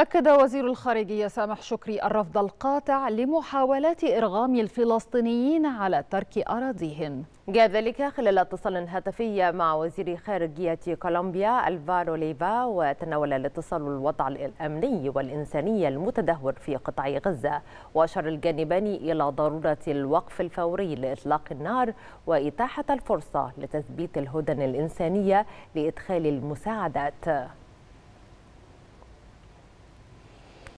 أكد وزير الخارجية سامح شكري الرفض القاطع لمحاولات إرغام الفلسطينيين على ترك أراضيهم جاء ذلك خلال اتصال هاتفي مع وزير خارجية كولومبيا ألفارو ليفا وتناول الاتصال الوضع الأمني والإنساني المتدهور في قطاع غزة وأشار الجانبان إلى ضرورة الوقف الفوري لإطلاق النار وإتاحة الفرصة لتثبيت الهدن الإنسانية لإدخال المساعدات